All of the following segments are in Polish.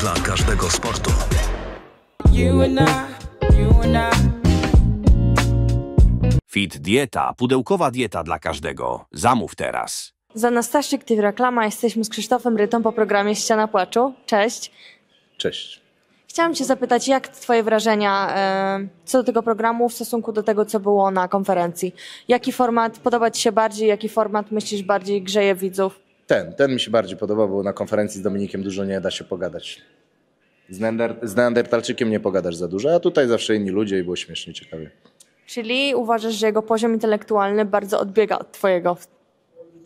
dla każdego sportu. Fit dieta, pudełkowa dieta dla każdego. Zamów teraz. Z Anastasiek TV Reklama jesteśmy z Krzysztofem Rytą po programie Ściana Płaczu. Cześć. Cześć. Chciałam Cię zapytać, jak Twoje wrażenia e, co do tego programu w stosunku do tego, co było na konferencji? Jaki format podoba Ci się bardziej, jaki format myślisz bardziej grzeje widzów? Ten, ten mi się bardziej podobał, bo na konferencji z Dominikiem dużo nie da się pogadać. Z, Neander, z Neandertalczykiem nie pogadasz za dużo, a tutaj zawsze inni ludzie i było śmiesznie, ciekawie. Czyli uważasz, że jego poziom intelektualny bardzo odbiega od twojego,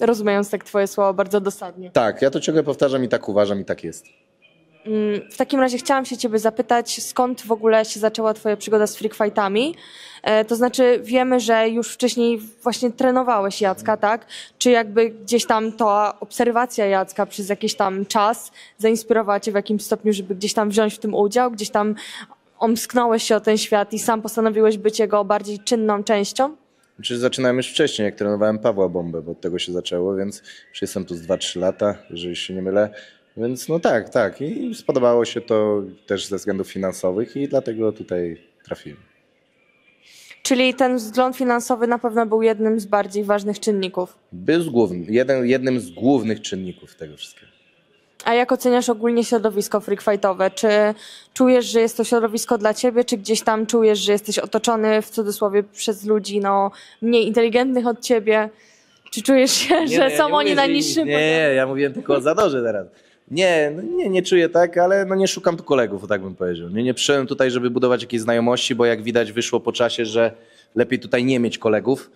rozumiejąc tak twoje słowa bardzo dosadnie. Tak, ja to ciągle powtarzam i tak uważam i tak jest. Mm, w takim razie chciałam się ciebie zapytać, skąd w ogóle się zaczęła twoja przygoda z freak fightami? E, to znaczy wiemy, że już wcześniej właśnie trenowałeś Jacka, mhm. tak? Czy jakby gdzieś tam ta obserwacja Jacka przez jakiś tam czas zainspirowała cię w jakimś stopniu, żeby gdzieś tam wziąć w tym udział, gdzieś tam omsknąłeś się o ten świat i sam postanowiłeś być jego bardziej czynną częścią? Znaczy, zaczynałem już wcześniej, jak trenowałem Pawła Bombę, bo od tego się zaczęło, więc już jestem tu z 2-3 lata, jeżeli się nie mylę. Więc no tak, tak. I spodobało się to też ze względów finansowych i dlatego tutaj trafiłem. Czyli ten wzgląd finansowy na pewno był jednym z bardziej ważnych czynników. Był z głównym, jeden, jednym z głównych czynników tego wszystkiego. A jak oceniasz ogólnie środowisko freakfightowe? Czy czujesz, że jest to środowisko dla ciebie, czy gdzieś tam czujesz, że jesteś otoczony w cudzysłowie przez ludzi no, mniej inteligentnych od ciebie? Czy czujesz się, nie, że są oni mówię, na niższym nie, poziomie? Nie, ja mówiłem tylko o Zadorze teraz. Nie, no nie, nie czuję tak, ale no nie szukam tu kolegów, tak bym powiedział. Nie, nie przyszedłem tutaj, żeby budować jakieś znajomości, bo jak widać wyszło po czasie, że lepiej tutaj nie mieć kolegów,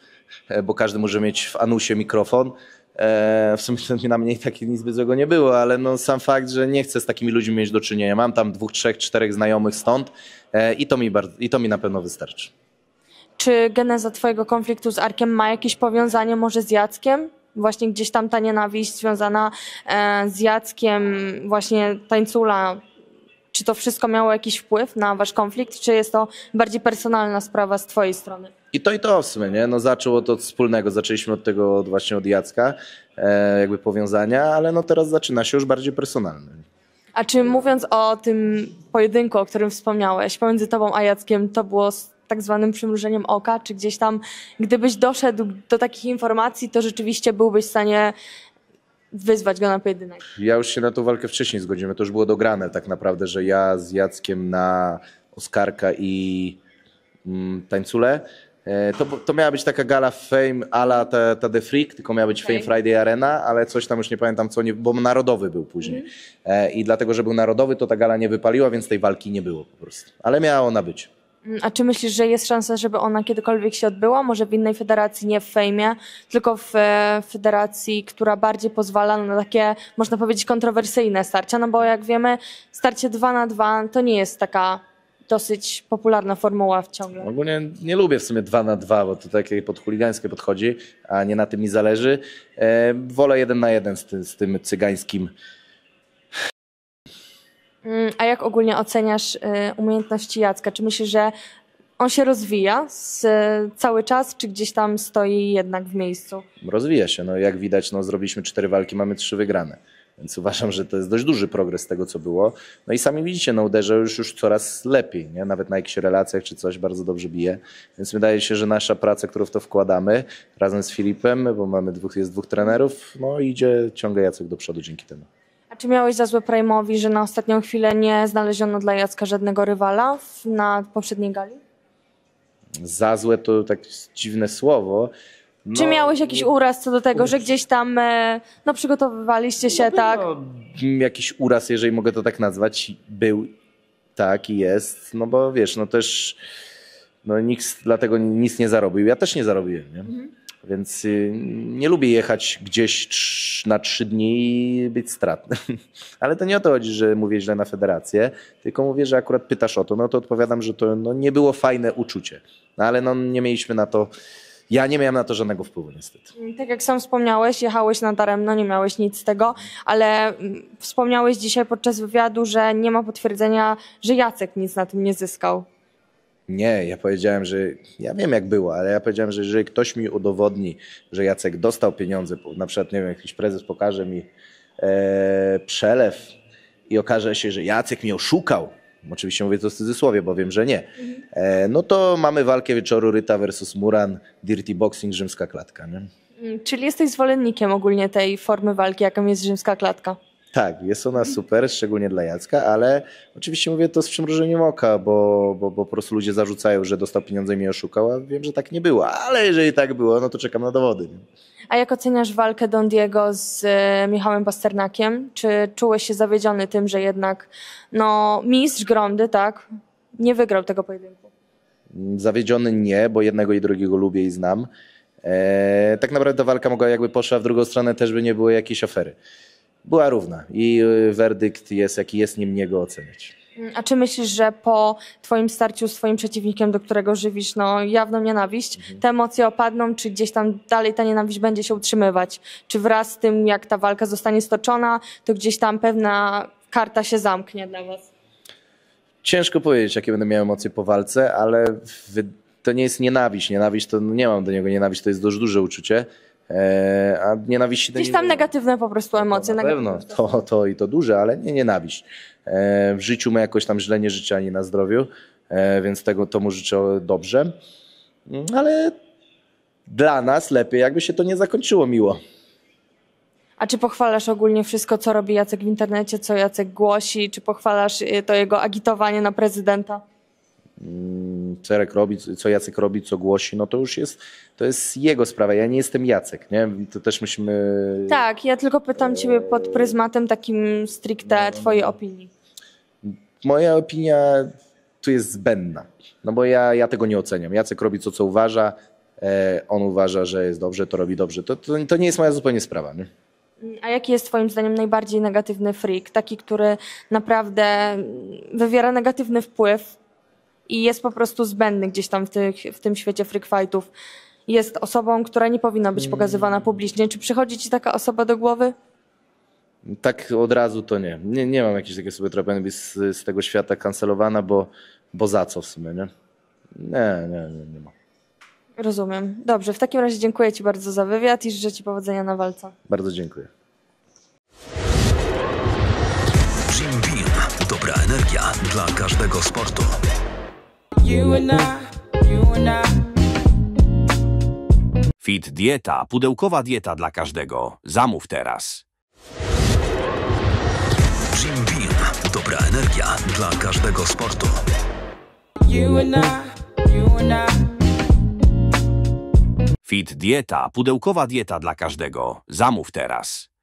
e, bo każdy może mieć w anusie mikrofon. E, w sumie na mnie i tak nic by złego nie było, ale no sam fakt, że nie chcę z takimi ludźmi mieć do czynienia. Mam tam dwóch, trzech, czterech znajomych stąd e, i, to mi bardzo, i to mi na pewno wystarczy. Czy geneza twojego konfliktu z Arkiem ma jakieś powiązanie może z Jackiem? właśnie gdzieś tam ta nienawiść związana e, z Jackiem, właśnie tańcula, czy to wszystko miało jakiś wpływ na wasz konflikt, czy jest to bardziej personalna sprawa z twojej strony? I to i to w sumie, nie? No zaczęło to od wspólnego, zaczęliśmy od tego od, właśnie od Jacka, e, jakby powiązania, ale no teraz zaczyna się już bardziej personalny. A czy mówiąc o tym pojedynku, o którym wspomniałeś, pomiędzy tobą a Jackiem, to było tak zwanym przymrużeniem oka, czy gdzieś tam, gdybyś doszedł do takich informacji, to rzeczywiście byłbyś w stanie wyzwać go na pojedynek. Ja już się na tą walkę wcześniej zgodziłem. To już było dograne tak naprawdę, że ja z Jackiem na Oskarka i mm, Tańcule. E, to, to miała być taka gala Fame ala ta, ta The Freak, tylko miała być okay. Fame tak. Friday Arena, ale coś tam już nie pamiętam co, nie, bo narodowy był później. Mm. E, I dlatego, że był narodowy, to ta gala nie wypaliła, więc tej walki nie było po prostu. Ale miała ona być. Mm, a czy myślisz, że jest szansa, żeby ona kiedykolwiek się odbyła? Może w innej federacji, nie w fejmie, tylko w e, federacji, która bardziej pozwala na takie, można powiedzieć, kontrowersyjne starcia? No bo jak wiemy, starcie 2 na 2 to nie jest taka dosyć popularna formuła w W Ogólnie nie lubię w sumie 2 na 2, bo to takie podchuligańskie podchodzi, a nie na tym mi zależy. E, wolę jeden na jeden z, tym, z tym cygańskim Mm, a jak ogólnie oceniasz y, umiejętności Jacka? Czy myślisz, że on się rozwija z, cały czas, czy gdzieś tam stoi jednak w miejscu? Rozwija się. No, jak widać, no, zrobiliśmy cztery walki, mamy trzy wygrane. Więc uważam, że to jest dość duży progres tego, co było. No i sami widzicie, no uderza już, już coraz lepiej, nie? nawet na jakichś relacjach czy coś bardzo dobrze bije. Więc wydaje się, że nasza praca, którą w to wkładamy razem z Filipem, bo mamy dwóch, jest dwóch trenerów, no idzie ciągle Jacek do przodu dzięki temu czy miałeś za złe Prime'owi, że na ostatnią chwilę nie znaleziono dla Jacka żadnego rywala na poprzedniej gali? Za złe to tak dziwne słowo. No, czy miałeś jakiś uraz co do tego, że gdzieś tam e, no, przygotowywaliście się, no, tak? Jakiś uraz, jeżeli mogę to tak nazwać, był, tak i jest, no bo wiesz, no też no, nikt dlatego nic nie zarobił. Ja też nie zarobiłem, nie? Mhm. Więc y, nie lubię jechać gdzieś na trzy dni i być stratnym. Ale to nie o to chodzi, że mówię źle na federację, tylko mówię, że akurat pytasz o to. No to odpowiadam, że to no, nie było fajne uczucie. No ale no, nie mieliśmy na to. Ja nie miałem na to żadnego wpływu niestety. Tak jak sam wspomniałeś, jechałeś na daremno, nie miałeś nic z tego, ale mm, wspomniałeś dzisiaj podczas wywiadu, że nie ma potwierdzenia, że Jacek nic na tym nie zyskał. Nie, ja powiedziałem, że ja wiem jak było, ale ja powiedziałem, że jeżeli ktoś mi udowodni, że Jacek dostał pieniądze, na przykład nie wiem, jakiś prezes pokaże mi e, przelew i okaże się, że Jacek mnie oszukał, oczywiście mówię to w cudzysłowie, bo wiem, że nie, e, no to mamy walkę wieczoru Ryta versus Muran, dirty boxing, rzymska klatka. Nie? Mm, czyli jesteś zwolennikiem ogólnie tej formy walki, jaką jest rzymska klatka? Tak, jest ona super, szczególnie dla Jacka, ale oczywiście mówię to z przymrużeniem oka, bo, bo, bo po prostu ludzie zarzucają, że dostał pieniądze i mnie oszukał, a wiem, że tak nie było, ale jeżeli tak było, no to czekam na dowody. A jak oceniasz walkę Don Diego z e, Michałem Pasternakiem? Czy czułeś się zawiedziony tym, że jednak no, mistrz Grondy, tak, nie wygrał tego pojedynku? Zawiedziony nie, bo jednego i drugiego lubię i znam. Eee, tak naprawdę ta walka mogła jakby poszła w drugą stronę, też by nie było jakiejś ofery była równa i y, werdykt jest jaki jest, nie mnie go oceniać. Mm, a czy myślisz, że po twoim starciu z twoim przeciwnikiem, do którego żywisz no, jawną nienawiść, mhm. te emocje opadną, czy gdzieś tam dalej ta nienawiść będzie się utrzymywać? Czy wraz z tym, jak ta walka zostanie stoczona, to gdzieś tam pewna karta się zamknie dla was? Ciężko powiedzieć, jakie będę miał emocje po walce, ale to nie jest nienawiść. Nienawiść to no nie mam do niego nienawiść, to jest dość duże uczucie E, a nienawiść... Gdzieś tam nie... negatywne po prostu emocje. No, na pewno, to, to i to duże, ale nie nienawiść. E, w życiu my jakoś tam źle nie życzy, ani na zdrowiu, e, więc tego tomu życzę dobrze. Mm, ale dla nas lepiej, jakby się to nie zakończyło miło. A czy pochwalasz ogólnie wszystko, co robi Jacek w internecie, co Jacek głosi? Czy pochwalasz y, to jego agitowanie na prezydenta? Mm, Czerek robi, co Jacek robi, co głosi, no to już jest, to jest jego sprawa. Ja nie jestem Jacek, nie? To też musimy... Tak, ja tylko pytam ciebie pod pryzmatem takim stricte twojej opinii. Moja opinia tu jest zbędna, no bo ja, ja tego nie oceniam. Jacek robi to, co uważa, e, on uważa, że jest dobrze, to robi dobrze. To, to, to nie jest moja zupełnie sprawa, nie? A jaki jest Twoim zdaniem najbardziej negatywny freak? Taki, który naprawdę wywiera negatywny wpływ i jest po prostu zbędny gdzieś tam w, tych, w tym świecie freak Jest osobą, która nie powinna być pokazywana publicznie. Czy przychodzi ci taka osoba do głowy? Tak od razu to nie. Nie, nie mam jakiejś takiej sobie, która powinna być z, z tego świata kancelowana, bo, bo za co w sumie, nie? Nie, nie, nie, nie ma. Rozumiem. Dobrze, w takim razie dziękuję Ci bardzo za wywiad i życzę Ci powodzenia na walce. Bardzo dziękuję. Jim Beam. Dobra energia dla każdego sportu. Fit dieta, pudełkowa dieta dla każdego. Zamów teraz. Jim Beam. Dobra energia dla każdego sportu. Fit dieta, pudełkowa dieta dla każdego. Zamów teraz.